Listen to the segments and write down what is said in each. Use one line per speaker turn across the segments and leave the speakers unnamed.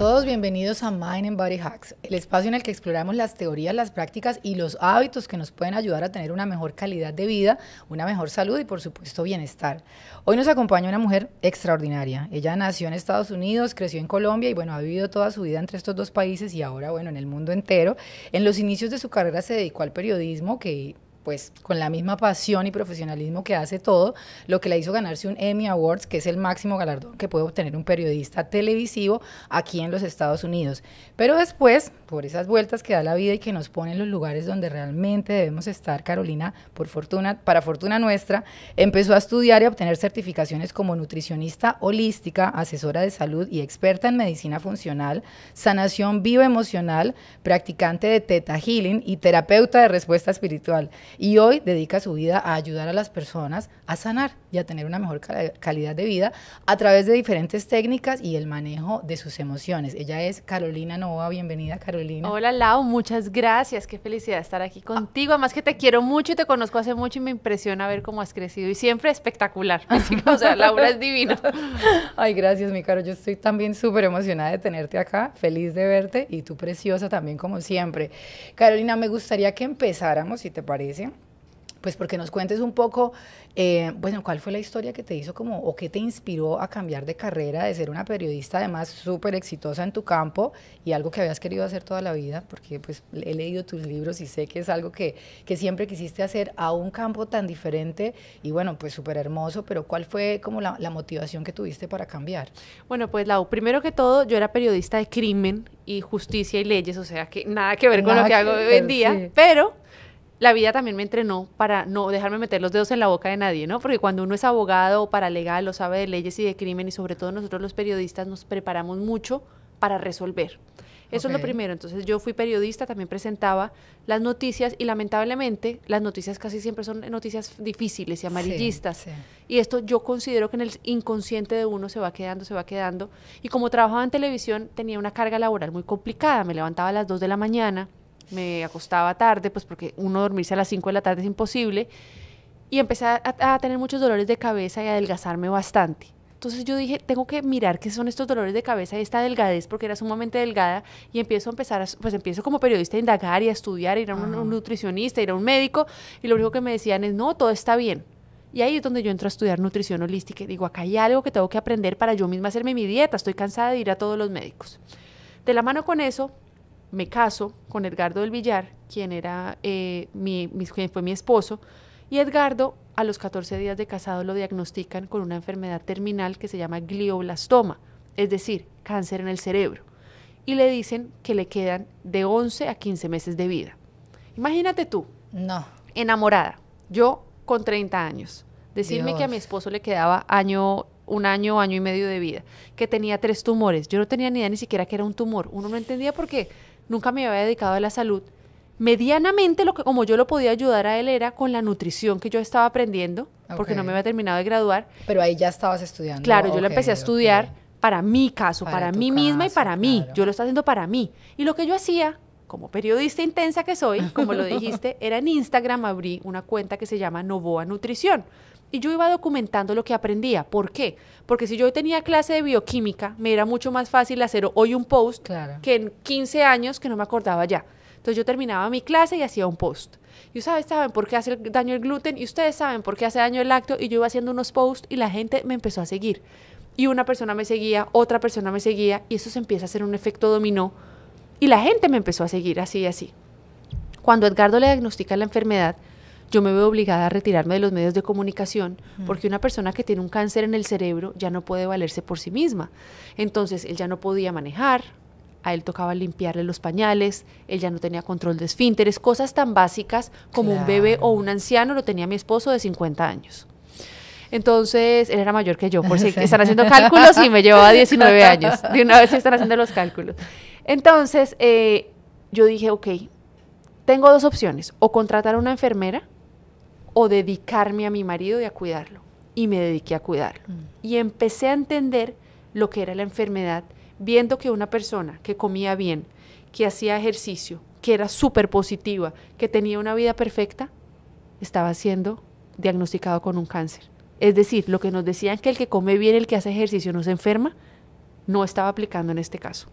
todos, bienvenidos a Mind and Body Hacks, el espacio en el que exploramos las teorías, las prácticas y los hábitos que nos pueden ayudar a tener una mejor calidad de vida, una mejor salud y por supuesto bienestar. Hoy nos acompaña una mujer extraordinaria. Ella nació en Estados Unidos, creció en Colombia y bueno, ha vivido toda su vida entre estos dos países y ahora bueno, en el mundo entero. En los inicios de su carrera se dedicó al periodismo que pues con la misma pasión y profesionalismo que hace todo, lo que la hizo ganarse un Emmy Awards, que es el máximo galardón que puede obtener un periodista televisivo aquí en los Estados Unidos. Pero después, por esas vueltas que da la vida y que nos pone en los lugares donde realmente debemos estar, Carolina, por fortuna, para fortuna nuestra, empezó a estudiar y obtener certificaciones como nutricionista holística, asesora de salud y experta en medicina funcional, sanación emocional practicante de teta Healing y terapeuta de respuesta espiritual y hoy dedica su vida a ayudar a las personas a sanar y a tener una mejor calidad de vida a través de diferentes técnicas y el manejo de sus emociones. Ella es Carolina
Nova, bienvenida Carolina. Hola Lau, muchas gracias, qué felicidad estar aquí contigo, además que te quiero mucho y te conozco hace mucho y me impresiona ver cómo has crecido y siempre espectacular, así que o sea, Laura es divina.
Ay, gracias mi Caro, yo estoy también súper emocionada de tenerte acá, feliz de verte y tú preciosa también como siempre. Carolina, me gustaría que empezáramos, si te parece, pues porque nos cuentes un poco, eh, bueno, cuál fue la historia que te hizo como, o qué te inspiró a cambiar de carrera, de ser una periodista además súper exitosa en tu campo y algo que habías querido hacer toda la vida, porque pues he leído tus libros y sé que es algo que, siempre quisiste hacer a un campo tan diferente y bueno, pues súper hermoso, pero cuál fue como la, motivación que tuviste para cambiar.
Bueno, pues la primero que todo, yo era periodista de crimen y justicia y leyes, o sea que nada que ver con lo que, hago hoy en día, pero la vida también me entrenó para no dejarme meter los dedos en la boca de nadie, ¿no? Porque cuando uno es abogado o paralegal lo sabe de leyes y de crimen y sobre todo nosotros los periodistas nos preparamos mucho para resolver. Eso es lo primero. Entonces yo fui periodista, también presentaba las noticias y lamentablemente las noticias casi siempre son noticias difíciles y amarillistas. Y esto yo considero que en el inconsciente de uno se va quedando, se va quedando. Y como trabajaba en televisión tenía una carga laboral muy complicada. Me levantaba a las 2 de la mañana, me acostaba tarde, pues porque uno dormirse a las 5 de la tarde es imposible, y empecé a, tener muchos dolores de cabeza y a adelgazarme bastante. Entonces yo dije, tengo que mirar qué son estos dolores de cabeza y esta delgadez, porque era sumamente delgada, y empiezo a empezar, pues empiezo como periodista a indagar y a estudiar, ir a un, un nutricionista, ir a un médico, y lo único que me decían es, no, todo está bien, y ahí es donde yo entro a estudiar nutrición holística y digo, acá hay algo que tengo que aprender para yo misma hacerme mi dieta, estoy cansada de ir a todos los médicos. De la mano con eso, me caso con Edgardo del Villar, quien, era, eh, mi, fue mi esposo, y Edgardo a los 14 días de casado lo diagnostican con una enfermedad terminal que se llama glioblastoma, es decir, cáncer en el cerebro, y le dicen que le quedan de 11 a 15 meses de vida. Imagínate tú, no. enamorada, yo con 30 años, decirme que a mi esposo le quedaba año un año, año y medio de vida, que tenía tres tumores. Yo no tenía ni idea ni siquiera que era un tumor. Uno no entendía por qué nunca me había dedicado a la salud. Medianamente, lo que, como yo lo podía ayudar a él era con la nutrición que yo estaba aprendiendo, porque no me había terminado de graduar. Pero ahí ya estabas
estudiando. Claro, yo lo empecé a estudiar
para mi caso, para, mí misma y para mí. Yo lo estaba haciendo para mí. Y lo que yo hacía, como periodista intensa que soy, como lo dijiste, era en Instagram abrí una cuenta que se llama Novoa Nutrición y yo iba documentando lo que aprendía. ¿Por qué? Porque si yo tenía clase de bioquímica, me era mucho más fácil hacer hoy un post que en 15 años que no me acordaba ya. Entonces yo terminaba mi clase y hacía un post. Y ustedes saben por qué hace daño el gluten y ustedes saben por qué hace daño el lácteo y yo iba haciendo unos posts y la gente me empezó a seguir. Y una persona me seguía, otra persona me seguía y eso se empieza a hacer un efecto dominó y la gente me empezó a seguir así y así. Cuando Edgardo le diagnostica la enfermedad, yo me veo obligada a retirarme de los medios de comunicación porque una persona que tiene un cáncer en el cerebro ya no puede valerse por sí misma. Entonces, él ya no podía manejar, a él tocaba limpiarle los pañales, él ya no tenía control de esfínteres, cosas tan básicas como un bebé o un anciano lo tenía mi esposo de 50 años. Entonces, él era mayor que yo, por si están haciendo cálculos y me llevaba 19 años. De una vez están haciendo los cálculos. Entonces, eh, yo dije, ok, tengo dos opciones, o contratar a una enfermera o dedicarme a mi marido y a cuidarlo. Y me dediqué a cuidarlo. Mm. Y empecé a entender lo que era la enfermedad, viendo que una persona que comía bien, que hacía ejercicio, que era súper positiva, que tenía una vida perfecta, estaba siendo diagnosticado con un cáncer. Es decir, lo que nos decían que el que come bien, el que hace ejercicio no se enferma, no estaba aplicando en este caso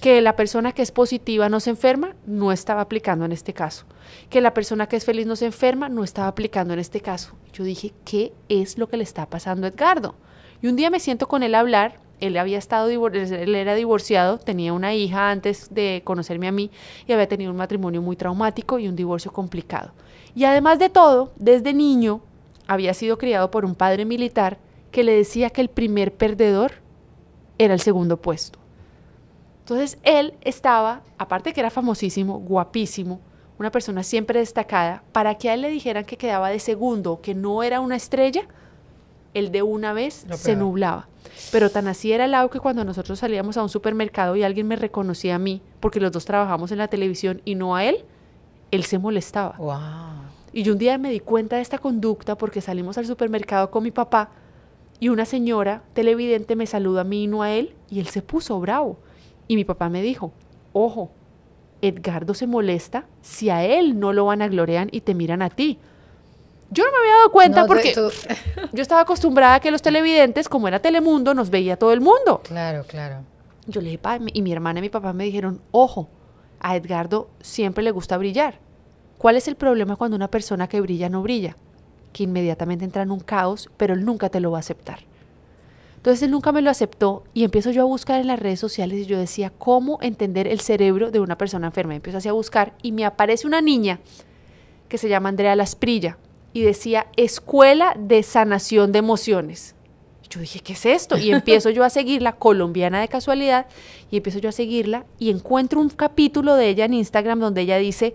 que la persona que es positiva no se enferma, no estaba aplicando en este caso. Que la persona que es feliz no se enferma, no estaba aplicando en este caso. Yo dije, ¿qué es lo que le está pasando a Edgardo? Y un día me siento con él a hablar, él había estado, él era divorciado, tenía una hija antes de conocerme a mí y había tenido un matrimonio muy traumático y un divorcio complicado. Y además de todo, desde niño había sido criado por un padre militar que le decía que el primer perdedor era el segundo puesto. Entonces él estaba, aparte que era famosísimo, guapísimo, una persona siempre destacada, para que a él le dijeran que quedaba de segundo, que no era una estrella, él de una vez se nublaba. Pero tan así era el lado que cuando nosotros salíamos a un supermercado y alguien me reconocía a mí, porque los dos trabajamos en la televisión y no a él, él se molestaba. Y yo un día me di cuenta de esta conducta porque salimos al supermercado con mi papá y una señora televidente me saluda a mí y no a él y él se puso bravo. Y mi papá me dijo, ojo, Edgardo se molesta si a él no lo van a glorear y te miran a ti. Yo no me había dado cuenta porque yo estaba acostumbrada a que los televidentes, como era Telemundo, nos veía todo el mundo. Claro, claro. Yo le dije, y mi hermana y mi papá me dijeron, ojo, a Edgardo siempre le gusta brillar. ¿Cuál es el problema cuando una persona que brilla no brilla? Que inmediatamente entra en un caos, pero él nunca te lo va a aceptar. Entonces él nunca me lo aceptó y empiezo yo a buscar en las redes sociales y yo decía, ¿cómo entender el cerebro de una persona enferma? empiezo así a buscar y me aparece una niña que se llama Andrea Lasprilla y decía Escuela de Sanación de Emociones. Yo dije, ¿qué es esto? Y empiezo yo a seguirla, colombiana de casualidad, y empiezo yo a seguirla y encuentro un capítulo de ella en Instagram donde ella dice,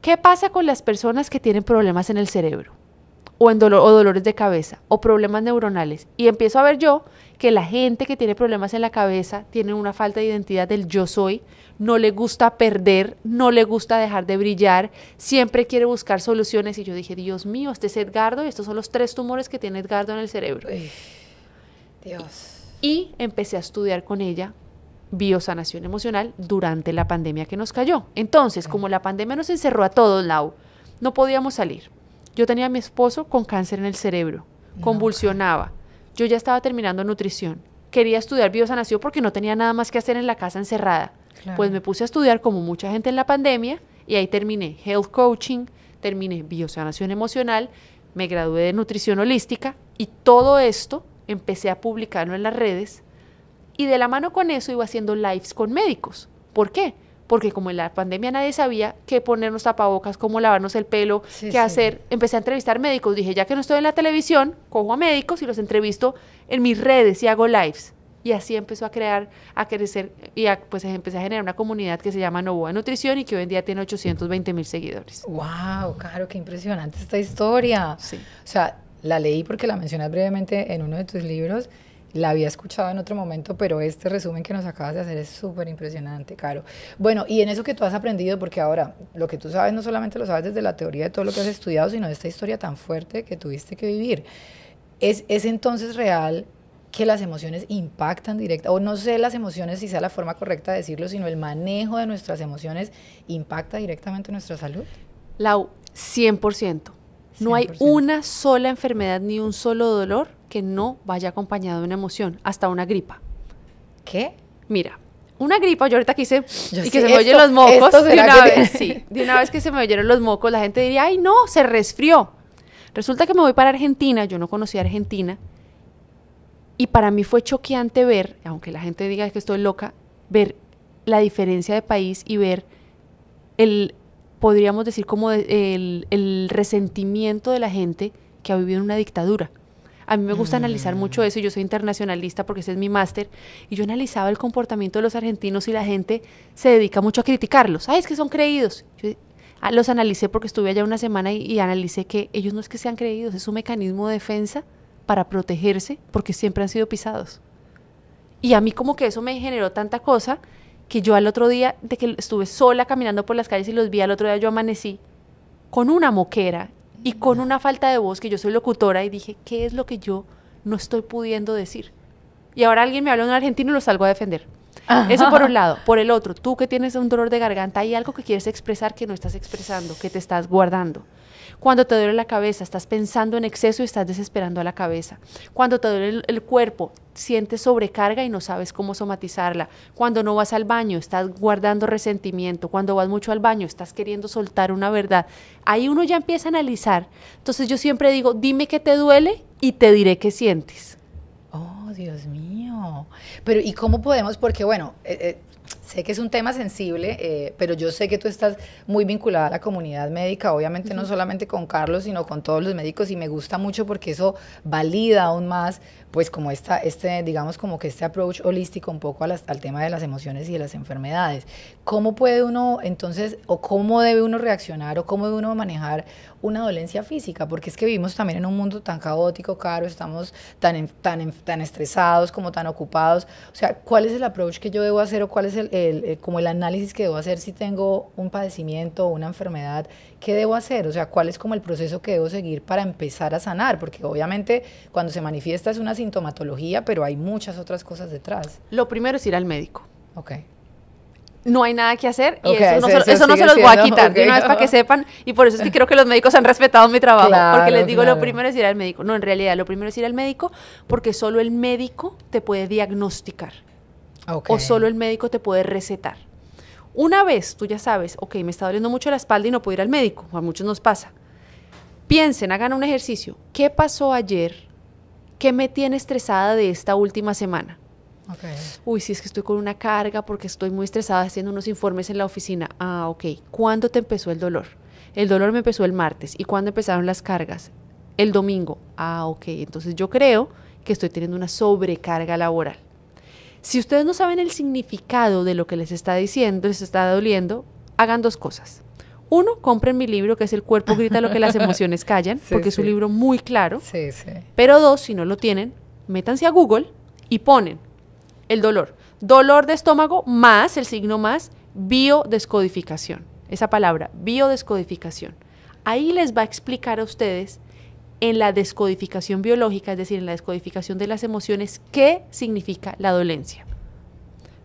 ¿qué pasa con las personas que tienen problemas en el cerebro? o, dolor, o dolores de cabeza o problemas neuronales. Y empiezo a ver yo que la gente que tiene problemas en la cabeza tiene una falta de identidad del yo soy, no le gusta perder, no le gusta dejar de brillar, siempre quiere buscar soluciones. Y yo dije, Dios mío, este es Edgardo y estos son los tres tumores que tiene Edgardo en el cerebro. Dios. Y, empecé a estudiar con ella biosanación emocional durante la pandemia que nos cayó. Entonces, como la pandemia nos encerró a todos, Lau, no podíamos salir yo tenía a mi esposo con cáncer en el cerebro, convulsionaba, yo ya estaba terminando nutrición, quería estudiar biosanación porque no tenía nada más que hacer en la casa encerrada. Pues me puse a estudiar como mucha gente en la pandemia y ahí terminé health coaching, terminé biosanación emocional, me gradué de nutrición holística y todo esto empecé a publicarlo en las redes y de la mano con eso iba haciendo lives con médicos. ¿Por qué? porque como en la pandemia nadie sabía qué ponernos tapabocas, cómo lavarnos el pelo, qué hacer, empecé a entrevistar médicos. Dije, ya que no estoy en la televisión, cojo a médicos y los entrevisto en mis redes y hago lives. Y así empezó a crear, a crecer y pues empecé a generar una comunidad que se llama Novoa Nutrición y que hoy en día tiene 820 mil seguidores.
¡Wow! Claro, qué impresionante esta historia. Sí. O sea, la leí porque la mencionas brevemente en uno de tus libros la había escuchado en otro momento, pero este resumen que nos acabas de hacer es súper impresionante, Caro. Bueno, y en eso que tú has aprendido, porque ahora lo que tú sabes no solamente lo sabes desde la teoría de todo lo que has estudiado, sino de esta historia tan fuerte que tuviste que vivir. ¿Es, es entonces real que las emociones impactan directa, o no sé las emociones si sea la forma correcta de decirlo, sino el manejo de nuestras emociones impacta directamente nuestra salud?
Lau, 100%. No hay una sola enfermedad ni un solo dolor que no vaya acompañado de una emoción, hasta una gripa. ¿Qué? Mira, una gripa, yo ahorita quise y que se me oyen los mocos, de una, vez, de una vez que se me oyeron los mocos, la gente diría, ay no, se resfrió. Resulta que me voy para Argentina, yo no conocía Argentina, y para mí fue choqueante ver, aunque la gente diga que estoy loca, ver la diferencia de país y ver el, podríamos decir como el, el resentimiento de la gente que ha vivido en una dictadura. A mí me gusta analizar mucho mm. eso, yo soy internacionalista porque ese es mi máster, y yo analizaba el comportamiento de los argentinos y la gente se dedica mucho a criticarlos. Ay, es que son creídos. Ah, los analicé porque estuve allá una semana y, y, analicé que ellos no es que sean creídos, es un mecanismo de defensa para protegerse porque siempre han sido pisados. Y a mí como que eso me generó tanta cosa que yo al otro día, de que estuve sola caminando por las calles y los vi, al otro día yo amanecí con una moquera y con una falta de voz, que yo soy locutora, y dije, ¿qué es lo que yo no estoy pudiendo decir? Y ahora alguien me habla en argentino y lo salgo a defender. Eso por un lado. Por el otro, tú que tienes un dolor de garganta, hay algo que quieres expresar que no estás expresando, que te estás guardando. Cuando te duele la cabeza, estás pensando en exceso y estás desesperando a la cabeza. Cuando te duele el, cuerpo, sientes sobrecarga y no sabes cómo somatizarla. Cuando no vas al baño, estás guardando resentimiento. Cuando vas mucho al baño, estás queriendo soltar una verdad. Ahí uno ya empieza a analizar. Entonces yo siempre digo, dime qué te duele y te diré qué sientes.
Dios mío. Pero ¿y cómo podemos? Porque bueno, eh, eh Sé que es un tema sensible, eh, pero yo sé que tú estás muy vinculada a la comunidad médica, obviamente no solamente con Carlos, sino con todos los médicos y me gusta mucho porque eso valida aún más, pues como esta, este, digamos como que este approach holístico un poco al tema de las emociones y de las enfermedades. ¿Cómo puede uno entonces, o cómo debe uno reaccionar, o cómo debe uno manejar una dolencia física? Porque es que vivimos también en un mundo tan caótico, caro, estamos tan, tan, tan estresados como tan ocupados. O sea, ¿cuál es el approach que yo debo hacer o cuál es el eh, como el análisis que debo hacer si tengo un padecimiento o una enfermedad, ¿qué debo hacer? O sea, ¿cuál es como el proceso que debo seguir para empezar a sanar? Porque obviamente cuando se manifiesta es una sintomatología, pero hay muchas otras cosas detrás.
Lo primero es ir al médico. Ok no hay nada que hacer y eso no, se, los voy a quitar de una vez para que sepan y por eso es que creo que los médicos han respetado mi trabajo porque les digo lo primero es ir al médico no en realidad lo primero es ir al médico porque solo el médico te puede diagnosticar Ah, o solo el médico te puede recetar. Una vez tú ya sabes, ok, me está doliendo mucho la espalda y no puedo ir al médico, a muchos nos pasa. Piensen, hagan un ejercicio. ¿Qué pasó ayer? ¿Qué me tiene estresada de esta última semana? Uy, si es que estoy con una carga porque estoy muy estresada haciendo unos informes en la oficina. Ah, ok. ¿Cuándo te empezó el dolor? El dolor me empezó el martes. ¿Y cuándo empezaron las cargas? El domingo. Ah, ok. Entonces yo creo que estoy teniendo una sobrecarga laboral. Si ustedes no saben el significado de lo que les está diciendo, les está doliendo, hagan dos cosas. Uno, compren mi libro, que es El cuerpo grita lo que las emociones callan, porque es un libro muy claro. Sí, sí. Pero dos, si no lo tienen, métanse a Google y ponen el dolor. Dolor de estómago más, el signo más, biodescodificación. Esa palabra, biodescodificación. Ahí les va a explicar a ustedes en la descodificación biológica, es decir, en la descodificación de las emociones, qué significa la dolencia.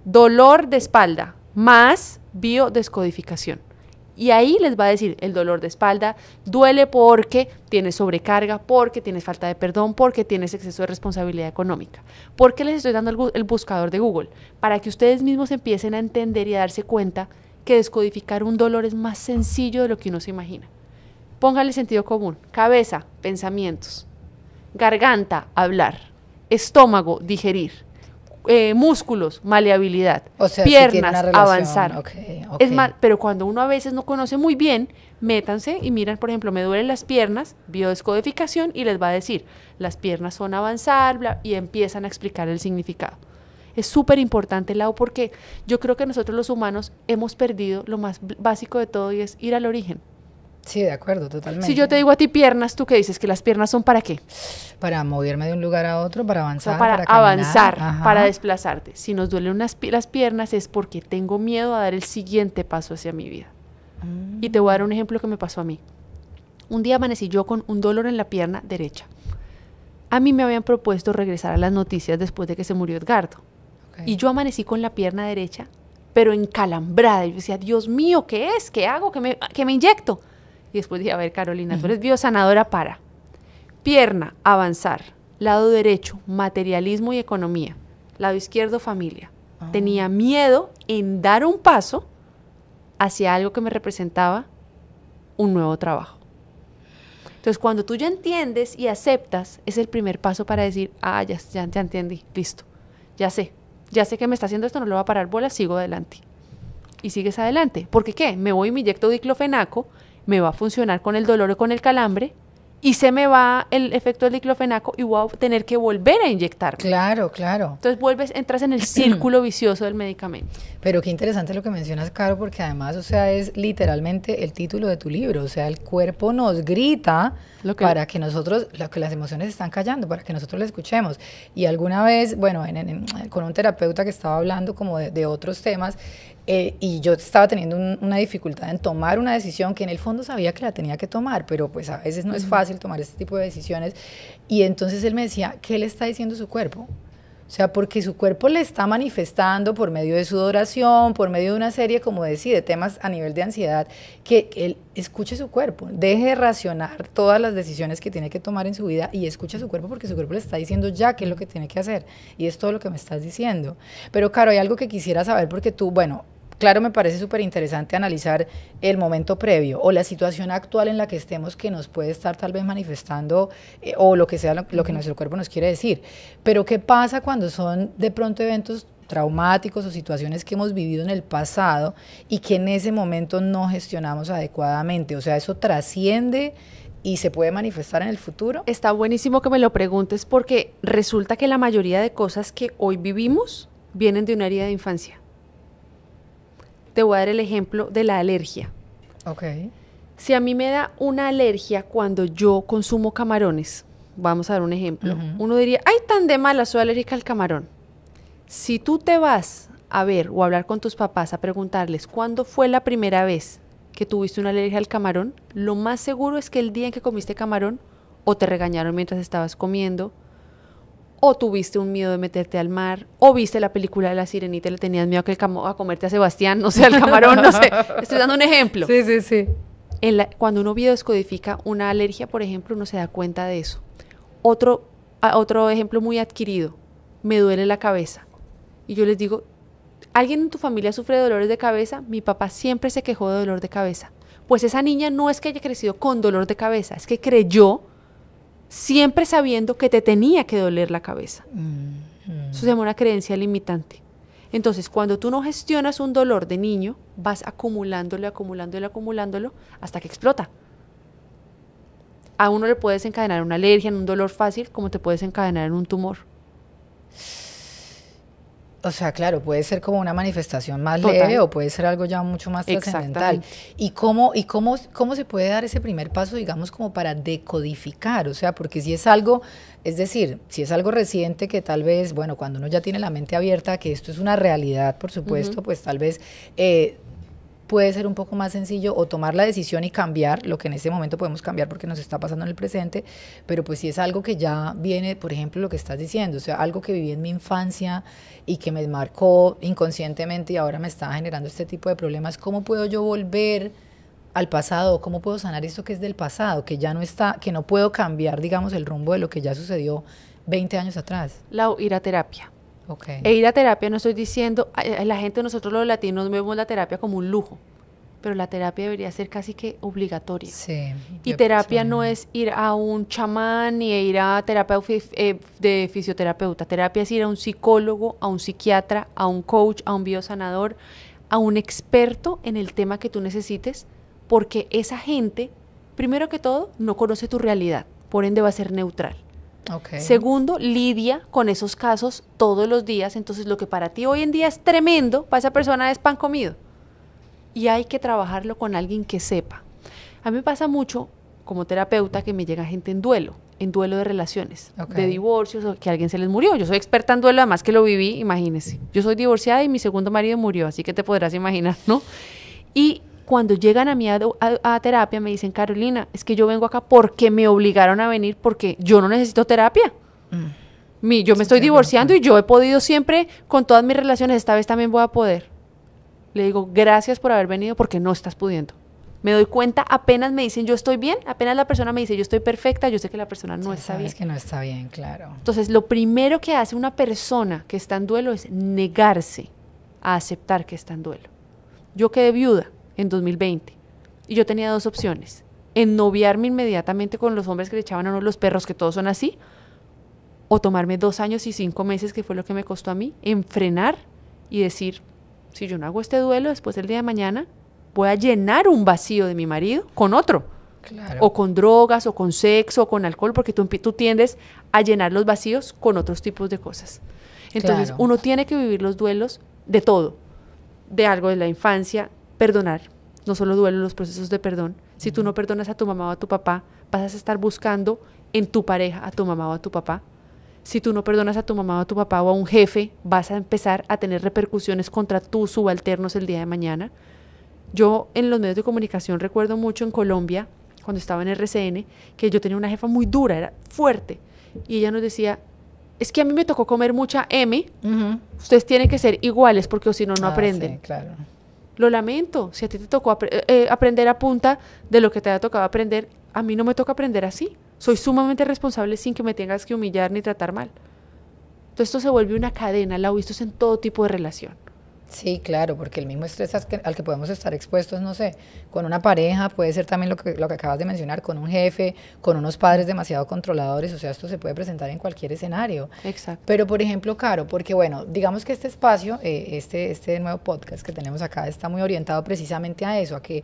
Dolor de espalda más biodescodificación. Y ahí les va a decir, el dolor de espalda duele porque tienes sobrecarga, porque tienes falta de perdón, porque tienes exceso de responsabilidad económica. ¿Por qué les estoy dando el, el, buscador de Google? Para que ustedes mismos empiecen a entender y a darse cuenta que descodificar un dolor es más sencillo de lo que uno se imagina. Póngale sentido común. Cabeza, pensamientos. Garganta, hablar. Estómago, digerir. Eh, músculos, maleabilidad. piernas, avanzar. Es mal, pero cuando uno a veces no conoce muy bien, métanse y miran, por ejemplo, me duelen las piernas, biodescodificación, y les va a decir, las piernas son avanzar, y empiezan a explicar el significado. Es súper importante, el lado porque yo creo que nosotros los humanos hemos perdido lo más básico de todo y es ir al origen.
Sí, de acuerdo, totalmente. Si yo
te digo a ti piernas, ¿tú qué dices? ¿Que las piernas son para qué? Para moverme de un lugar a otro, para avanzar. para, avanzar, para desplazarte. Si nos duelen unas, las piernas es porque tengo miedo a dar el siguiente paso hacia mi vida. Mm. Y te voy a dar un ejemplo que me pasó a mí. Un día amanecí yo con un dolor en la pierna derecha. A mí me habían propuesto regresar a las noticias después de que se murió Edgardo. Y yo amanecí con la pierna derecha, pero encalambrada. Yo decía, Dios mío, ¿qué es? ¿Qué hago? ¿Qué qué me inyecto? Y después dije, a ver, Carolina, tú eres biosanadora para pierna, avanzar. Lado derecho, materialismo y economía. Lado izquierdo, familia. Ah. Tenía miedo en dar un paso hacia algo que me representaba un nuevo trabajo. Entonces, cuando tú ya entiendes y aceptas, es el primer paso para decir, ah, ya, ya, ya entendí, listo, ya sé, ya sé que me está haciendo esto, no lo va a parar bola, sigo adelante. Y sigues adelante. Porque qué? Me voy y me inyecto diclofenaco, me va a funcionar con el dolor o con el calambre y se me va el efecto del diclofenaco y voy a tener que volver a inyectar.
Claro, claro.
Entonces vuelves, entras en el círculo vicioso del medicamento.
Pero qué interesante lo que mencionas, Caro, porque además, o sea, es literalmente el título de tu libro, o sea, el cuerpo nos grita lo que para que nosotros, que las emociones están callando, para que nosotros le escuchemos. Y alguna vez, bueno, en, con un terapeuta que estaba hablando como de otros temas, eh, y yo estaba teniendo una dificultad en tomar una decisión que en el fondo sabía que la tenía que tomar, pero pues a veces no es fácil tomar este tipo de decisiones. Y entonces él me decía, ¿qué le está diciendo su cuerpo? O sea, porque su cuerpo le está manifestando por medio de sudoración, por medio de una serie, como decía, de temas a nivel de ansiedad, que él escuche su cuerpo, deje de racionar todas las decisiones que tiene que tomar en su vida y escuche su cuerpo porque su cuerpo le está diciendo ya qué es lo que tiene que hacer y es todo lo que me estás diciendo. Pero claro, hay algo que quisiera saber porque tú, bueno, Claro, me parece súper interesante analizar el momento previo o la situación actual en la que estemos que nos puede estar tal vez manifestando eh, o lo que sea lo, lo que nuestro cuerpo nos quiere decir. Pero ¿qué pasa cuando son de pronto eventos traumáticos o situaciones que hemos vivido en el pasado y que en ese momento no gestionamos adecuadamente? O sea, eso trasciende
y se puede manifestar en el futuro? Está buenísimo que me lo preguntes porque resulta que la mayoría de cosas que hoy vivimos vienen de una herida de infancia. Te voy a dar el ejemplo de la alergia. Ok. Si a mí me da una alergia cuando yo consumo camarones, vamos a dar un ejemplo, uno diría, ay, tan de mala, soy alérgica al camarón. Si tú te vas a ver o a hablar con tus papás a preguntarles cuándo fue la primera vez que tuviste una alergia al camarón, lo más seguro es que el día en que comiste camarón o te regañaron mientras estabas comiendo, o tuviste un miedo de meterte al mar, o viste la película de la sirenita y le tenías miedo a, que a comerte a Sebastián, no sé, al camarón, no sé. Estoy dando un ejemplo. Sí, sí, sí. cuando uno descodifica una alergia, por ejemplo, uno se da cuenta de eso. Otro, ah, otro ejemplo muy adquirido, me duele la cabeza. Y yo les digo, ¿alguien en tu familia sufre de dolores de cabeza? Mi papá siempre se quejó de dolor de cabeza. Pues esa niña no es que haya crecido con dolor de cabeza, es que creyó siempre sabiendo que te tenía que doler la cabeza. Mm-hmm. Eso se llama una creencia limitante. Entonces, cuando tú no gestionas un dolor de niño, vas acumulándolo, acumulándolo, acumulándolo hasta que explota. A uno le puedes encadenar una alergia en un dolor fácil, como te puedes encadenar en un tumor.
O sea, claro, puede ser como una manifestación más leve o puede ser algo ya mucho más trascendental. ¿Y, cómo, y cómo, cómo se puede dar ese primer paso, digamos, como para decodificar? O sea, porque si es algo, es decir, si es algo reciente que tal vez, bueno, cuando uno ya tiene la mente abierta, que esto es una realidad, por supuesto, pues tal vez eh, puede ser un poco más sencillo o tomar la decisión y cambiar lo que en ese momento podemos cambiar porque nos está pasando en el presente, pero pues si es algo que ya viene, por ejemplo, lo que estás diciendo, o sea, algo que viví en mi infancia y que me marcó inconscientemente y ahora me está generando este tipo de problemas, ¿cómo puedo yo volver al pasado? ¿Cómo puedo sanar esto que es del pasado, que ya no está, que no puedo cambiar, digamos, el rumbo de lo que ya sucedió 20 años atrás?
La ir a terapia e ir a terapia, no estoy diciendo, la gente, nosotros los latinos vemos la terapia como un lujo, pero la terapia debería ser casi que obligatoria. y terapia no es ir a un chamán ni ir a terapia eh, de fisioterapeuta. Terapia es ir a un psicólogo, a un psiquiatra, a un coach, a un biosanador, a un experto en el tema que tú necesites, porque esa gente, primero que todo, no conoce tu realidad, por ende va a ser neutral. Segundo, lidia con esos casos todos los días. Entonces, lo que para ti hoy en día es tremendo, para esa persona es pan comido. Y hay que trabajarlo con alguien que sepa. A mí pasa mucho como terapeuta que me llega gente en duelo, en duelo de relaciones, de divorcios, o que alguien se les murió. Yo soy experta en duelo, además que lo viví, imagínese. Yo soy divorciada y mi segundo marido murió, así que te podrás imaginar, ¿no? Y cuando llegan a mí a, terapia me dicen, Carolina, es que yo vengo acá porque me obligaron a venir, porque yo no necesito terapia. Mm. yo me estoy divorciando y yo he podido siempre con todas mis relaciones, esta vez también voy a poder. Le digo, gracias por haber venido porque no estás pudiendo. Me doy cuenta, apenas me dicen yo estoy bien, apenas la persona me dice yo estoy perfecta, yo sé que la persona no está sabes bien. que
no está bien, claro.
Entonces, lo primero que hace una persona que está en duelo es negarse a aceptar que está en duelo. Yo quedé viuda, en 2020. Y yo tenía dos opciones. en noviarme inmediatamente con los hombres que le echaban a uno los perros, que todos son así, o tomarme dos años y cinco meses, que fue lo que me costó a mí, en y decir, si yo no hago este duelo, después del día de mañana voy a llenar un vacío de mi marido con otro. O con drogas, o con sexo, o con alcohol, porque tú, tú tiendes a llenar los vacíos con otros tipos de cosas. Entonces, uno tiene que vivir los duelos de todo, de algo de la infancia, perdonar, no solo duelen los procesos de perdón. Si tú no perdonas a tu mamá o a tu papá, vas a estar buscando en tu pareja a tu mamá o a tu papá. Si tú no perdonas a tu mamá o a tu papá o a un jefe, vas a empezar a tener repercusiones contra tus subalternos el día de mañana. Yo en los medios de comunicación recuerdo mucho en Colombia, cuando estaba en RCN, que yo tenía una jefa muy dura, era fuerte, y ella nos decía, es que a mí me tocó comer mucha M, ustedes tienen que ser iguales porque si no, no ah, aprenden. Sí, claro. Lo lamento, si a ti te tocó eh, eh, aprender a punta de lo que te ha tocado aprender, a mí no me toca aprender así. Soy sumamente responsable sin que me tengas que humillar ni tratar mal. Todo esto se vuelve una cadena, la he visto en todo tipo de relación. Sí, claro, porque el mismo estrés
al que, podemos estar expuestos, no sé, con una pareja, puede ser también lo que, lo que acabas de mencionar, con un jefe, con unos padres demasiado controladores, o sea, esto se puede presentar en cualquier escenario. Exacto. Pero, por ejemplo, Caro, porque bueno, digamos que este espacio, eh, este, este nuevo podcast que tenemos acá está muy orientado precisamente a eso, a que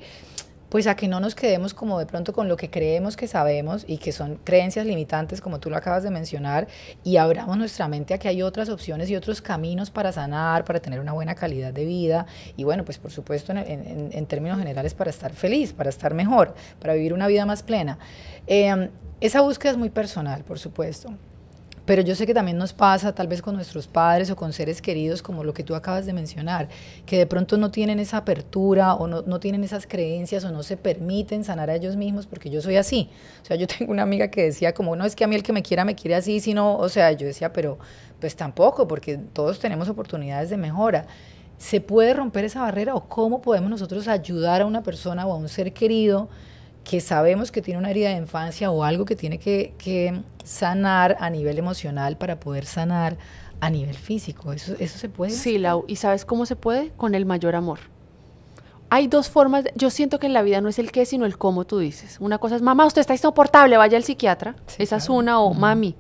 pues a que no nos quedemos como de pronto con lo que creemos que sabemos y que son creencias limitantes, como tú lo acabas de mencionar, y abramos nuestra mente a que hay otras opciones y otros caminos para sanar, para tener una buena calidad de vida y bueno, pues por supuesto en, términos generales para estar feliz, para estar mejor, para vivir una vida más plena. Em, esa búsqueda es muy personal, por supuesto. Pero yo sé que también nos pasa tal vez con nuestros padres o con seres queridos, como lo que tú acabas de mencionar, que de pronto no tienen esa apertura o no, tienen esas creencias o no se permiten sanar a ellos mismos porque yo soy así. O sea, yo tengo una amiga que decía como, no, es que a mí el que me quiera me quiere así, sino, o sea, yo decía, pero pues tampoco, porque todos tenemos oportunidades de mejora. ¿Se puede romper esa barrera o cómo podemos nosotros ayudar a una persona o a un ser querido? que sabemos que tiene una herida de infancia o algo que tiene que, sanar a nivel emocional para poder sanar
a nivel físico. ¿Eso, eso se puede? Sí, Lau. ¿Y sabes cómo se puede? Con el mayor amor. Hay dos formas. yo siento que en la vida no es el qué, sino el cómo tú dices. Una cosa es, mamá, usted está insoportable, vaya al psiquiatra. Esa es una. O, mami,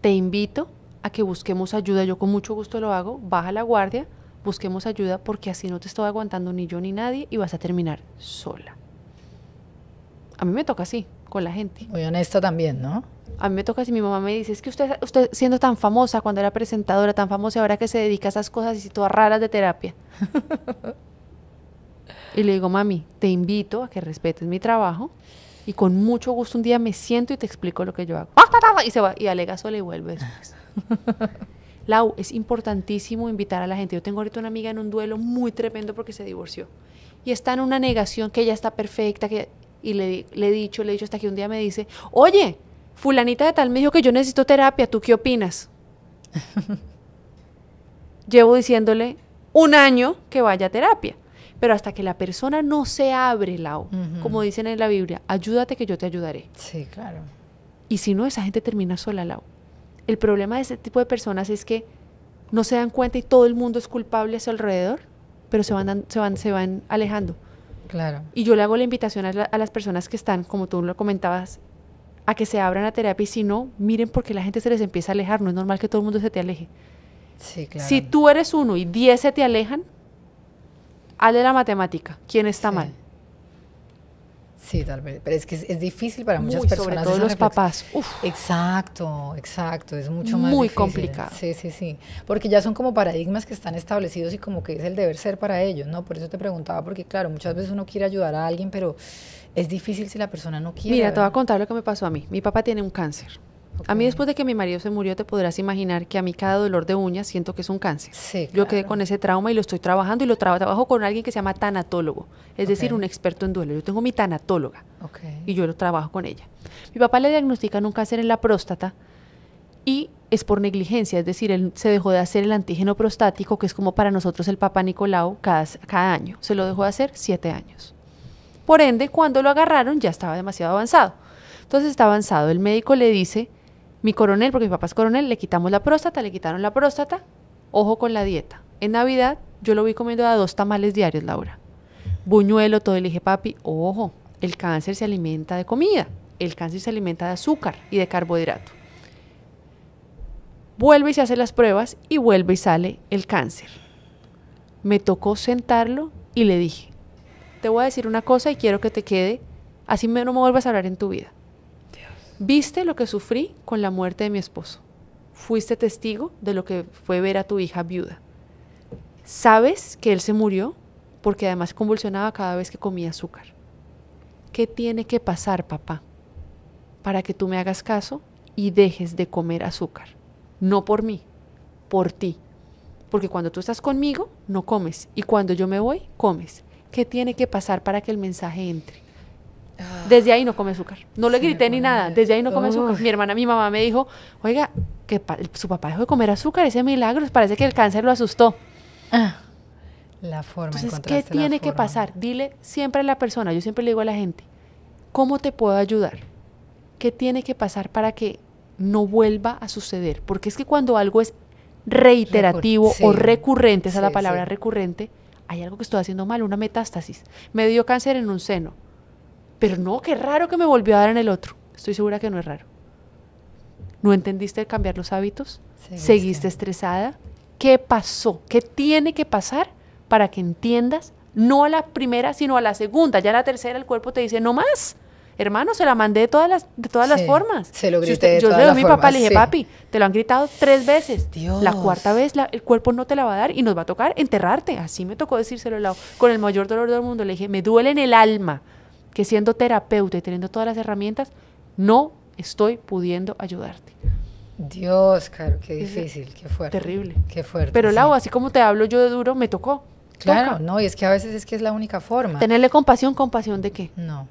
te invito a que busquemos ayuda. Yo con mucho gusto lo hago. Baja la guardia, busquemos ayuda porque así no te estoy aguantando ni yo ni nadie y vas a terminar sola. A mí me toca así, con la gente. Muy honesta también, ¿no? A mí me toca así. mi mamá me dice, es que usted, usted siendo tan famosa cuando era presentadora, tan famosa, ahora que se dedica a esas cosas y todas raras de terapia. y le digo, mami, te invito a que respetes mi trabajo y con mucho gusto un día me siento y te explico lo que yo hago. Y se va, y alega sola y vuelve Lau, es importantísimo invitar a la gente. Yo tengo ahorita una amiga en un duelo muy tremendo porque se divorció. Y está en una negación que ella está perfecta, que y le, he dicho, le he dicho hasta que un día me dice, oye, fulanita de tal me dijo que yo necesito terapia, ¿tú qué opinas? Llevo diciéndole un año que vaya a terapia, pero hasta que la persona no se abre, Lau, como dicen en la Biblia, ayúdate que yo te ayudaré. Sí, claro. Y si no, esa gente termina sola, Lao. El problema de ese tipo de personas es que no se dan cuenta y todo el mundo es culpable a su alrededor, pero se van, se van, se van alejando. Y yo le hago la invitación a, las personas que están, como tú lo comentabas, a que se abran a terapia y si no, miren porque la gente se les empieza a alejar. No es normal que todo el mundo se te aleje.
Si
tú eres uno y diez se te alejan, hazle la matemática. ¿Quién está mal?
Sí, tal vez. Pero es que es, difícil para muchas personas. Sobre todo los papás. Uf. Exacto, exacto. Es mucho más. Muy complicado. Sí, sí, sí. Porque ya son como paradigmas que están establecidos y como que es el deber ser para ellos, ¿no? Por eso te preguntaba, porque claro, muchas veces uno quiere ayudar a alguien, pero es difícil si la persona no quiere. Mira, te voy a
contar lo que me pasó a mí. Mi papá tiene un cáncer. A mí después de que mi marido se murió, te podrás imaginar que a mí cada dolor de uña siento que es un cáncer. Yo quedé con ese trauma y lo estoy trabajando y lo trabajo con alguien que se llama tanatólogo, es decir, un experto en duelo. Yo tengo mi tanatóloga y yo lo trabajo con ella. Mi papá le diagnostican un cáncer en la próstata y es por negligencia, es decir, él se dejó de hacer el antígeno prostático, que es como para nosotros el papá Nicolau cada, cada año. Se lo dejó de hacer siete años. Por ende, cuando lo agarraron ya estaba demasiado avanzado. Entonces está avanzado. El médico le dice mi coronel, porque mi papá es coronel, le quitamos la próstata, le quitaron la próstata, ojo con la dieta. En Navidad yo lo vi comiendo a dos tamales diarios, Laura. Buñuelo, todo, elige le dije, papi, ojo, el cáncer se alimenta de comida, el cáncer se alimenta de azúcar y de carbohidrato. Vuelve y se hace las pruebas y vuelve y sale el cáncer. Me tocó sentarlo y le dije, te voy a decir una cosa y quiero que te quede, así no me vuelvas a hablar en tu vida. Viste lo que sufrí con la muerte de mi esposo. Fuiste testigo de lo que fue ver a tu hija viuda. Sabes que él se murió porque además convulsionaba cada vez que comía azúcar. ¿Qué tiene que pasar, papá, para que tú me hagas caso y dejes de comer azúcar? No por mí, por ti. Porque cuando tú estás conmigo, no comes. Y cuando yo me voy, comes. ¿Qué tiene que pasar para que el mensaje entre? Desde ahí no come azúcar. No le grité ni nada. Desde ahí no come azúcar. Mi hermana, mi mamá me dijo, oiga, que su papá dejó de comer azúcar, ese milagro, parece que el cáncer lo asustó. Ah.
La forma. Entonces, ¿qué tiene
que pasar? Dile siempre a la persona, yo siempre le digo a la gente, ¿cómo te puedo ayudar? ¿Qué tiene que pasar para que no vuelva a suceder? Porque es que cuando algo es reiterativo o recurrente, esa es la palabra recurrente, hay algo que estoy haciendo mal, una metástasis. Me dio cáncer en un seno pero no, qué raro que me volvió a dar en el otro. Estoy segura que no es raro. ¿No entendiste cambiar los hábitos? Seguiste. estresada? ¿Qué pasó? ¿Qué tiene que pasar para que entiendas? No a la primera, sino a la segunda. Ya a la tercera el cuerpo te dice, no más hermano, se la mandé de todas las, de todas las formas. Se lo grité. yo le doy a mi papá, le dije, papi, te lo han gritado tres veces. Dios. La cuarta vez el cuerpo no te la va a dar y nos va a tocar enterrarte. Así me tocó decírselo al lado. Con el mayor dolor del mundo le dije, me duele en el alma que siendo terapeuta y teniendo todas las herramientas, no estoy pudiendo ayudarte.
Dios, Caro, qué difícil, qué fuerte. Terrible. Qué fuerte. Pero Lau,
así como te hablo yo de duro, me tocó. Claro,
no, y es que a veces es que es la única forma. Tenerle
compasión, compasión de qué? No.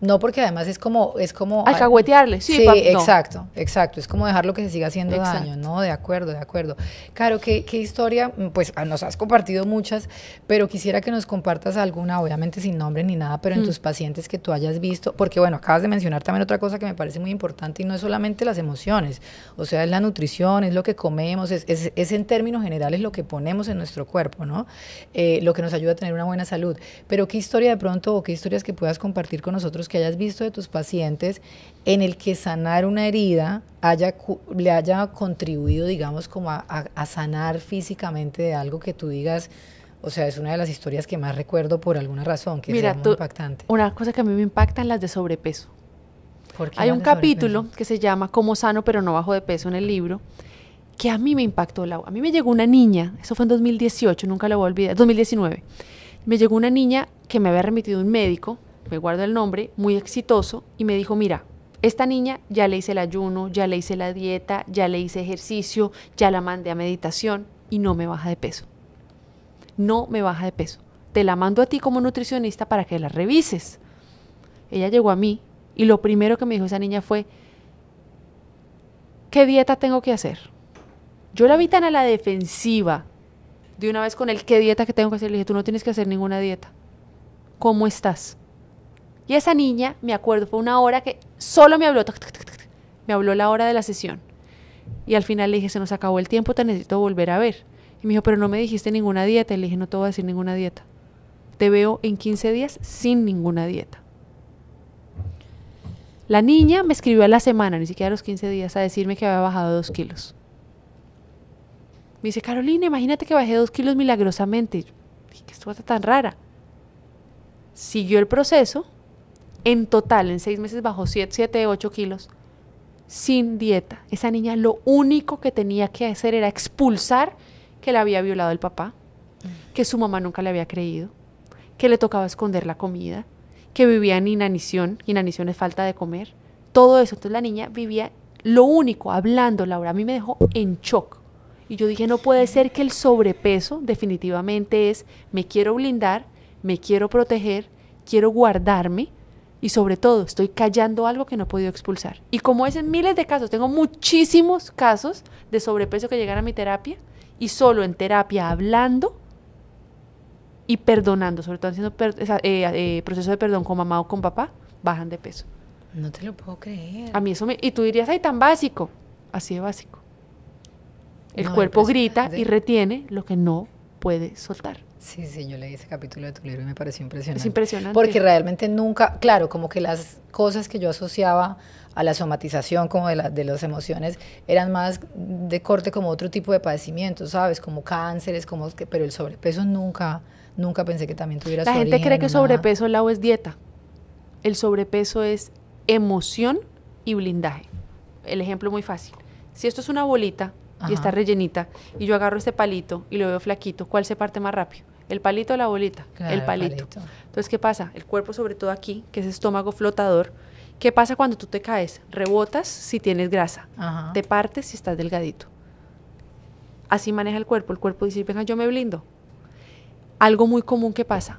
No, porque además es como...
Es como Alcahuetearle, sí. exacto, exacto. Es como dejarlo que se siga haciendo daño, ¿no? De acuerdo, de acuerdo. Claro, ¿qué, historia? Pues ah, nos has compartido muchas, pero quisiera que nos compartas alguna, obviamente sin nombre ni nada, pero en mm. tus pacientes que tú hayas visto, porque bueno, acabas de mencionar también otra cosa que me parece muy importante y no es solamente las emociones, o sea, es la nutrición, es lo que comemos, es, en términos generales lo que ponemos en nuestro cuerpo, ¿no? Eh, lo que nos ayuda a tener una buena salud. Pero ¿qué historia de pronto o qué historias que puedas compartir con nosotros que hayas visto de tus pacientes en el que sanar una herida le haya contribuido, digamos, como a, sanar físicamente de algo que tú digas, o sea, es una de las historias que
más recuerdo por alguna razón, que es muy impactante. Una cosa que a mí me es las de sobrepeso. porque Hay un capítulo que se llama Como sano pero no bajo de peso en el libro, que a mí me impactó. La, a mí me llegó una niña, eso fue en 2018, nunca lo voy a olvidar, 2019. Me llegó una niña que me había remitido un médico me guardo el nombre, muy exitoso, y me dijo, mira, esta niña ya le hice el ayuno, ya le hice la dieta, ya le hice ejercicio, ya la mandé a meditación y no me baja de peso. No me baja de peso. Te la mando a ti como nutricionista para que la revises. Ella llegó a mí y lo primero que me dijo esa niña fue, ¿qué dieta tengo que hacer? Yo la vi tan a la defensiva. De una vez con el qué dieta que tengo que hacer, le dije, tú no tienes que hacer ninguna dieta. ¿Cómo estás? Y esa niña, me acuerdo, fue una hora que solo me habló, me habló la hora de la sesión. Y al final le dije, se nos acabó el tiempo, te necesito volver a ver. Y me dijo, pero no me dijiste ninguna dieta. Y le dije, no te voy a decir ninguna dieta. Te veo en 15 días sin ninguna dieta. La niña me escribió a la semana, ni siquiera a los 15 días, a decirme que había bajado dos kilos. Me dice, Carolina, imagínate que bajé dos kilos milagrosamente. Y ¿qué tan rara? Siguió el proceso en total, en seis meses bajó 7, 8 kilos sin dieta. Esa niña lo único que tenía que hacer era expulsar que la había violado el papá, que su mamá nunca le había creído, que le tocaba esconder la comida, que vivía en inanición, inanición es falta de comer, todo eso. Entonces la niña vivía lo único, hablando, Laura, a mí me dejó en shock. Y yo dije, no puede ser que el sobrepeso definitivamente es, me quiero blindar, me quiero proteger, quiero guardarme, y sobre todo estoy callando algo que no he podido expulsar. Y como es en miles de casos, tengo muchísimos casos de sobrepeso que llegan a mi terapia y solo en terapia hablando y perdonando, sobre todo haciendo eh, eh, proceso de perdón con mamá o con papá, bajan de peso.
No te lo puedo creer. A
mí eso me... Y tú dirías, ay, tan básico. Así de básico.
El cuerpo grita y
retiene lo que no puede soltar. Sí,
sí, yo leí ese capítulo de tu libro y me pareció impresionante. Es impresionante. Porque realmente nunca, claro, como que las cosas que yo asociaba a la somatización como de, las de las emociones eran más de corte como otro tipo de padecimientos, ¿sabes? Como cánceres, como que, pero el sobrepeso nunca, nunca pensé que también tuviera La gente cree que sobrepeso
Lau, es dieta. El sobrepeso es emoción y blindaje. El ejemplo muy fácil. Si esto es una bolita y está rellenita y yo agarro este palito y lo veo flaquito, ¿cuál se parte más rápido? El palito o la bolita, el, palito. Entonces, ¿qué pasa? El cuerpo, sobre todo aquí, que es estómago flotador, ¿qué pasa cuando tú te caes? Rebotas si tienes grasa, te partes si estás delgadito. Así maneja el cuerpo. El cuerpo dice, venga, yo me blindo. Algo muy común que pasa,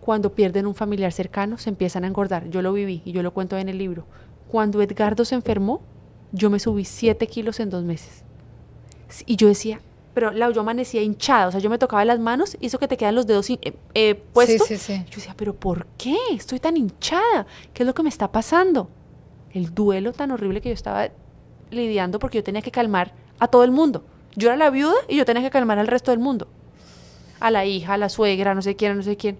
cuando pierden un familiar cercano, se empiezan a engordar. Yo lo viví y yo lo cuento en el libro. Cuando Edgardo se enfermó, yo me subí 7 kilos en dos meses. Y yo decía, pero la yo amanecía hinchada, o sea, yo me tocaba las manos y eso que te quedan los dedos eh, eh, puestos. Yo decía, pero ¿por qué? Estoy tan hinchada, ¿qué es lo que me está pasando? El duelo tan horrible que yo estaba lidiando porque yo tenía que calmar a todo el mundo. Yo era la viuda y yo tenía que calmar al resto del mundo. A la hija, a la suegra, no sé quién, no sé quién.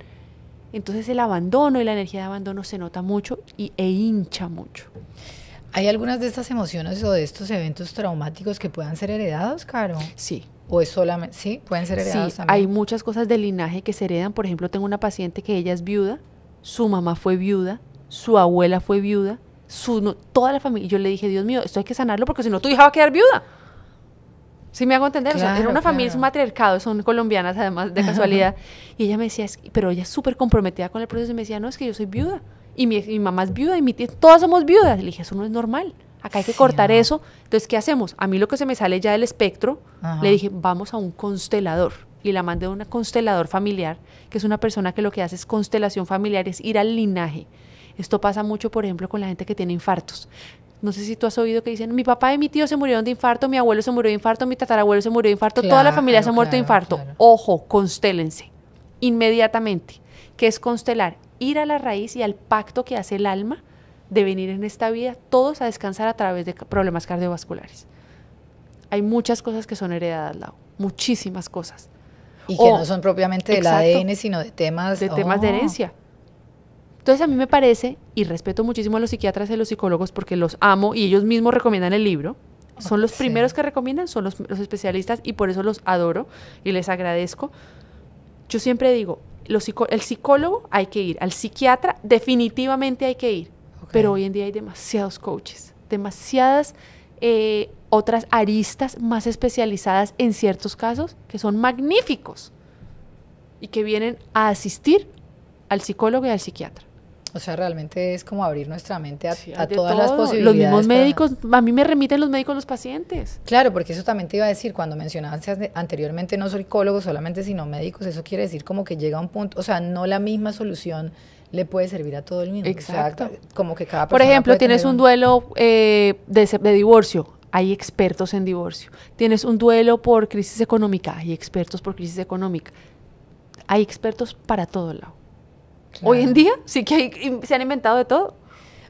Entonces el abandono y la energía de abandono se nota mucho y, e hincha mucho.
¿Hay algunas de estas emociones o de estos eventos traumáticos que puedan ser heredados, Caro? Sí, pues solamente, sí? ¿Pueden ser heredados sí, hay
muchas cosas de linaje que se heredan. Por ejemplo, tengo una paciente que ella es viuda, su mamá fue viuda, su abuela fue viuda, su, toda la familia. Yo le dije, Dios mío, esto hay que sanarlo porque si no tu hija va a quedar viuda. ¿Sí me hago entender? era una familia, es un matriarcado, son colombianas además de casualidad. y ella me decía, pero ella es súper comprometida con el proceso y me decía, no, es que yo soy viuda. Y mi, mamá es viuda y mi tía, todas somos viudas. le dije, eso no es normal acá hay que cortar eso. Entonces, ¿qué hacemos? A mí lo que se me sale ya del espectro, le dije, vamos a un constelador. Y la mandé a un constelador familiar, que es una persona que lo que hace es constelación familiar, es ir al linaje. Esto pasa mucho, por ejemplo, con la gente que tiene infartos. No sé si tú has oído que dicen, mi papá y mi tío se murieron de infarto, mi abuelo se murió de infarto, mi tatarabuelo se murió de infarto, toda la familia se ha muerto de infarto. Ojo, constélense inmediatamente, ¿Qué es constelar, ir a la raíz y al pacto que hace el alma de venir en esta vida todos a descansar a través de problemas cardiovasculares. Hay muchas cosas que son heredadas, lado, muchísimas cosas. Y que no oh, son propiamente del ADN, sino de temas... De temas de oh. herencia. Entonces a mí me parece, y respeto muchísimo a los psiquiatras y a los psicólogos porque los amo y ellos mismos recomiendan el libro, son los primeros que recomiendan, son los, especialistas y por eso los adoro y les agradezco. Yo siempre digo, el psicólogo hay que ir, al psiquiatra definitivamente hay que ir, pero hoy en día hay demasiados coaches, demasiadas eh, otras aristas más especializadas en ciertos casos que son magníficos y que vienen a asistir al psicólogo y al psiquiatra. O sea, realmente es como abrir nuestra mente a, todas las posibilidades. Los mismos médicos, a mí me remiten los médicos los pacientes.
Claro, porque eso también te iba a decir, cuando mencionabas anteriormente no psicólogos solamente, sino médicos, eso quiere decir como que llega a un punto, o sea, no la misma solución le puede servir a todo el mundo. Exacto. como que cada persona Por ejemplo, tienes un
duelo eh, de, de divorcio, hay expertos en divorcio. Tienes un duelo por crisis económica, hay expertos por crisis económica. Hay expertos para todo lado. Hoy en día sí que se han inventado de todo.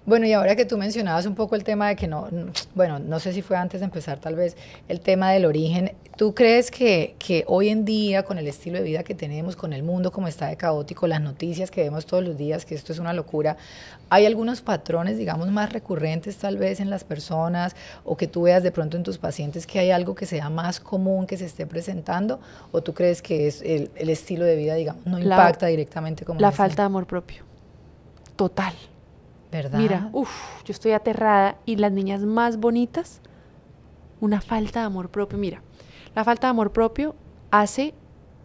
Bueno, y ahora que tú
mencionabas un poco el tema de que no, bueno, no sé si fue antes de empezar tal vez el tema del origen, ¿tú crees que, hoy en día con el estilo de vida que tenemos, con el mundo como está de caótico, las noticias que vemos todos los días, que esto es una locura, hay algunos patrones, digamos, más recurrentes tal vez en las personas o que tú veas de pronto en tus pacientes que hay algo que sea más común que se esté presentando o tú crees que es el, estilo de vida, digamos, no impacta directamente como... La falta
de amor propio, total Mira, uff, yo estoy aterrada y las niñas más bonitas, una falta de amor propio. Mira, la falta de amor propio hace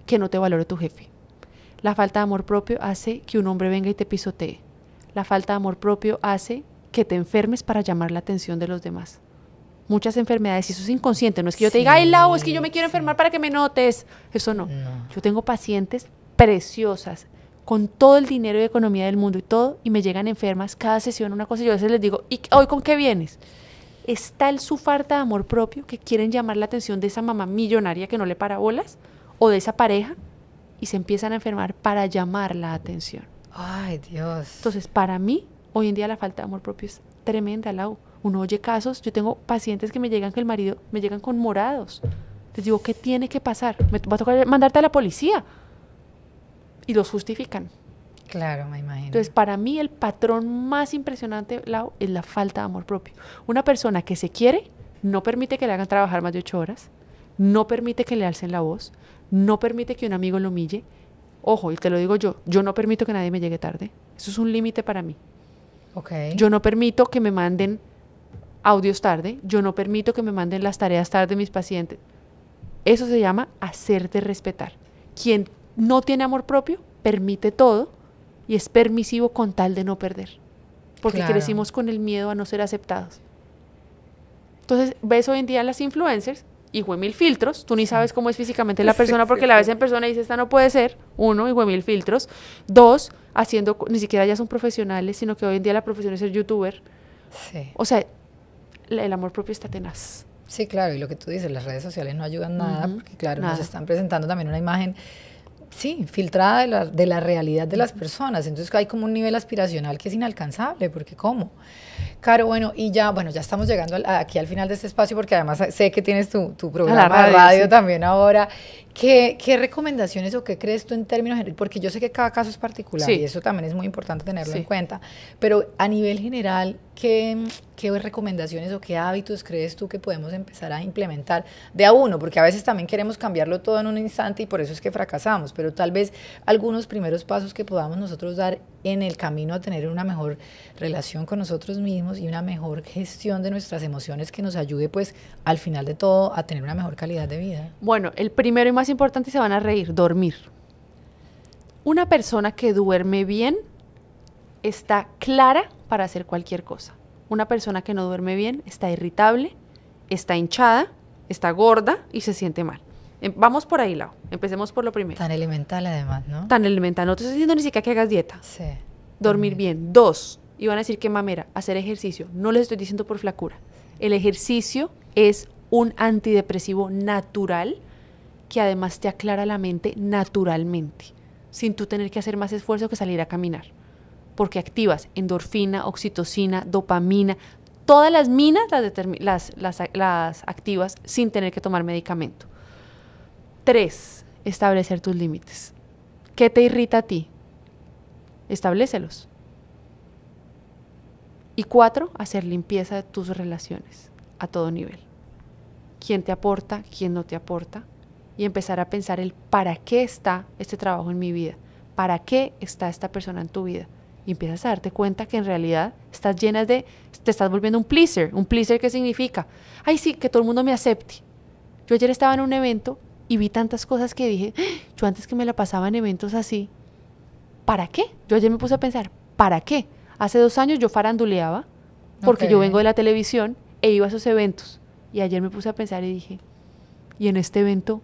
que no te valore tu jefe. La falta de amor propio hace que un hombre venga y te pisotee. La falta de amor propio hace que te enfermes para llamar la atención de los demás. Muchas enfermedades, y eso es inconsciente, no es que yo te diga, ay, Lau, es que yo me quiero enfermar para que me notes. Eso no. Yo tengo pacientes preciosas, con todo el dinero y economía del mundo y todo, y me llegan enfermas cada sesión una cosa, y yo a veces les digo, ¿y hoy con qué vienes? Está el su falta de amor propio que quieren llamar la atención de esa mamá millonaria que no le para bolas o de esa pareja y se empiezan a enfermar para llamar la atención. Ay, Dios. Entonces, para mí, hoy en día la falta de amor propio es tremenda, Lau. Uno oye casos, yo tengo pacientes que me llegan que el marido, me llegan con morados. Les digo, ¿qué tiene que pasar? Me va a tocar mandarte a la policía y los justifican. Claro, me imagino. Entonces, para mí el patrón más impresionante es la falta de amor propio. Una persona que se quiere no permite que le hagan trabajar más de ocho horas, no permite que le alcen la voz, no permite que un amigo lo humille. Ojo, y te lo digo yo, yo no permito que nadie me llegue tarde. Eso es un límite para mí. Okay. Yo no permito que me manden audios tarde, yo no permito que me manden las tareas tarde mis pacientes. Eso se llama hacerte respetar. Quien no tiene amor propio, permite todo y es permisivo con tal de no perder.
Porque crecimos
con el miedo a no ser aceptados. Entonces, ves hoy en día las influencers y mil filtros. Tú ni sabes cómo es físicamente la persona porque la ves en persona y dices, esta no puede ser. Uno, y mil filtros. Dos, haciendo, ni siquiera ya son profesionales, sino que hoy en día la profesión es ser youtuber. Sí. O sea, el amor propio está tenaz.
Sí, claro, y lo que tú dices, las redes sociales no ayudan nada, porque claro, nos están presentando también una imagen sí, filtrada de la, realidad de las personas. Entonces hay como un nivel aspiracional que es inalcanzable, porque ¿cómo? Caro, bueno, y ya, bueno, ya estamos llegando aquí al final de este espacio porque además sé que tienes tu, programa radio, de radio también ahora. ¿Qué, recomendaciones o qué crees tú en términos generales? Porque yo sé que cada caso es particular y eso también es muy importante tenerlo en cuenta, pero a nivel general, ¿qué, ¿qué recomendaciones o qué hábitos crees tú que podemos empezar a implementar de a uno? Porque a veces también queremos cambiarlo todo en un instante y por eso es que fracasamos, pero tal vez algunos primeros pasos que podamos nosotros dar en el camino a tener una mejor relación con nosotros mismos mismos y una mejor gestión de nuestras emociones que nos ayude pues al final de todo a tener una mejor calidad de
vida. Bueno, el primero y más importante se van a reír, dormir. Una persona que duerme bien está clara para hacer cualquier cosa. Una persona que no duerme bien está irritable, está hinchada, está gorda y se siente mal. Em, vamos por ahí, Lau. Empecemos por lo primero. Tan elemental, además, ¿no? Tan elemental. No te estoy diciendo ni siquiera que hagas dieta. Sí. Dormir bien. Dos, y van a decir que mamera, hacer ejercicio. No les estoy diciendo por flacura. El ejercicio es un antidepresivo natural que además te aclara la mente naturalmente, sin tú tener que hacer más esfuerzo que salir a caminar, porque activas endorfina, oxitocina, dopamina, todas las minas las, las activas sin tener que tomar medicamento. Tres, establecer tus límites. ¿Qué te irrita a ti? Establécelos y cuatro, hacer limpieza de tus relaciones a todo nivel. ¿Quién te aporta? ¿Quién no te aporta? Y empezar a pensar el para qué está este trabajo en mi vida. ¿Para qué está esta persona en tu vida? Y empiezas a darte cuenta que en realidad estás llena de, te estás volviendo un pleaser. ¿Un pleaser qué significa? Ay, sí, que todo el mundo me acepte. Yo ayer estaba en un evento y vi tantas cosas que dije, ah, yo antes que me la pasaba en eventos así, ¿para qué? Yo ayer me puse a pensar, ¿para qué? Hace dos años yo faranduleaba, porque yo vengo de la televisión e iba a esos eventos. Y ayer me puse a pensar y dije, ¿y en este evento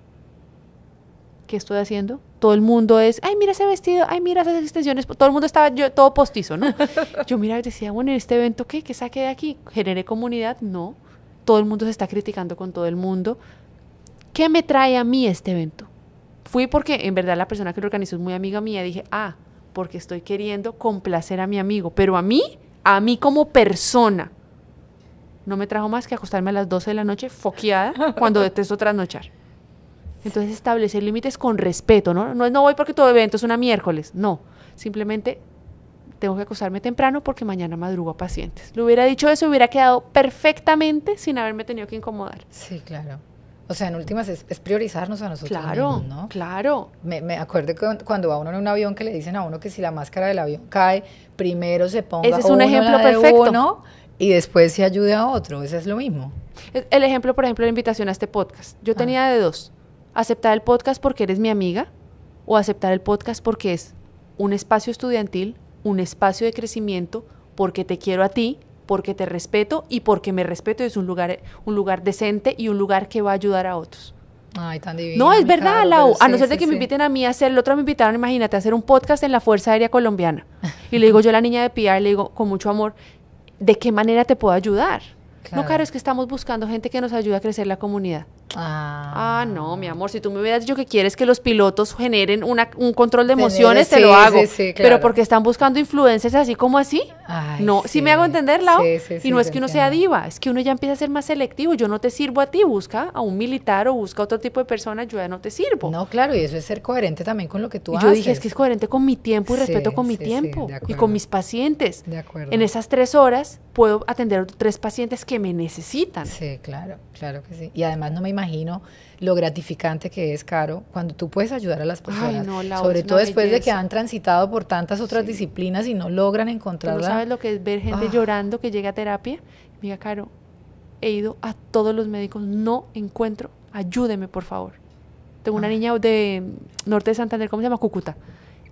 qué estoy haciendo? Todo el mundo es, ay, mira ese vestido, ay, mira esas extensiones. Todo el mundo estaba todo postizo, ¿no? yo mira, decía, bueno, ¿en este evento qué? ¿Qué saqué de aquí? ¿Generé comunidad? No. Todo el mundo se está criticando con todo el mundo. ¿Qué me trae a mí este evento? Fui porque en verdad la persona que lo organizó es muy amiga mía. Dije, ah, porque estoy queriendo complacer a mi amigo, pero a mí, a mí como persona, no me trajo más que acostarme a las 12 de la noche foqueada cuando detesto trasnochar. Entonces establecer límites con respeto, ¿no? No no voy porque todo evento es una miércoles, no, simplemente tengo que acostarme temprano porque mañana madrugo a pacientes. Lo hubiera dicho eso, hubiera quedado perfectamente sin haberme tenido que incomodar. Sí, claro. O sea, en últimas
es, priorizarnos a nosotros claro, mismos, ¿no? Claro. Me, me acuerdo cuando va uno en un avión que le dicen a uno que si la máscara del avión cae, primero se ponga Ese es un uno ejemplo perfecto. De y después se ayude a otro. Eso es lo mismo.
El ejemplo, por ejemplo, la invitación a este podcast. Yo ah. tenía de dos. Aceptar el podcast porque eres mi amiga o aceptar el podcast porque es un espacio estudiantil, un espacio de crecimiento, porque te quiero a ti, porque te respeto y porque me respeto es un lugar, un lugar decente y un lugar que va a ayudar a otros. Ay, tan divino. No, es verdad, Lau. a no ser de que me inviten a mí a hacer, el otro me invitaron, imagínate, a hacer un podcast en la Fuerza Aérea Colombiana. Y le digo yo a la niña de PR, le digo con mucho amor, ¿de qué manera te puedo ayudar? No, claro, es que estamos buscando gente que nos ayude a crecer la comunidad. Ah. no, mi ah. amor, si tú me hubieras dicho que quieres que los pilotos generen un control de emociones, te lo hago. Sí, sí, claro. Pero porque están buscando influencias así como así. no, sí me hago entender, Lau. y no es que uno sea diva, es que uno ya empieza a ser más selectivo. Yo no te sirvo a ti, busca a un militar o busca a otro tipo de persona, yo ya no te sirvo. No, claro, y eso es ser coherente también con lo que tú haces. Yo dije, es que es coherente con mi tiempo y respeto con mi tiempo y con mis pacientes. De acuerdo. En esas tres horas puedo atender a tres pacientes que me necesitan. Sí, claro. Claro que sí.
Y además no me imagino lo gratificante que es, Caro, cuando tú puedes ayudar a las personas. sobre todo después de que han transitado por tantas otras disciplinas y no logran encontrarla. ¿Tú sabes
lo que es ver gente ah. llorando que llega a terapia? Mira, Caro, he ido a todos los médicos, no encuentro, ayúdeme por favor. Tengo una ah. niña de Norte de Santander, ¿cómo se llama? Cúcuta.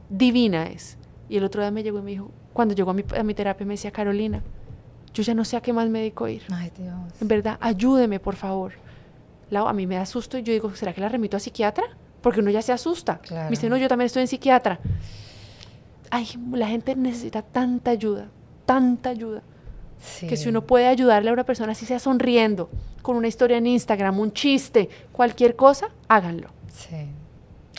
Divina es. Y el otro día me llegó y me dijo, cuando llegó a mi, a mi terapia me decía, Carolina, yo ya no sé a qué más médico ir. Ay, Dios. En verdad, ayúdeme, por favor. a mí me da susto y yo digo, ¿será que la remito a psiquiatra? Porque uno ya se asusta. Me dice, no, yo también estoy en psiquiatra. Ay, la gente necesita tanta ayuda, tanta ayuda. Que si uno puede ayudarle a una persona, así sea sonriendo, con una historia en Instagram, un chiste, cualquier cosa, háganlo. Sí.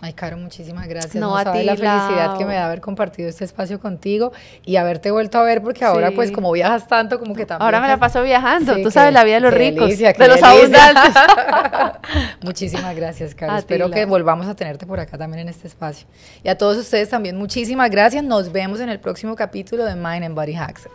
Ay, Caro, muchísimas gracias. No, a ti, la felicidad que me da haber compartido este espacio contigo y haberte vuelto a ver, porque ahora, pues, como viajas tanto, como que también. Ahora me la paso viajando. Tú sabes la vida de los ricos, de los abundantes. muchísimas gracias, Caro. Espero que volvamos a tenerte por acá también en este espacio. Y a todos ustedes también, muchísimas gracias. Nos vemos en el próximo capítulo de Mind and Body Hacks.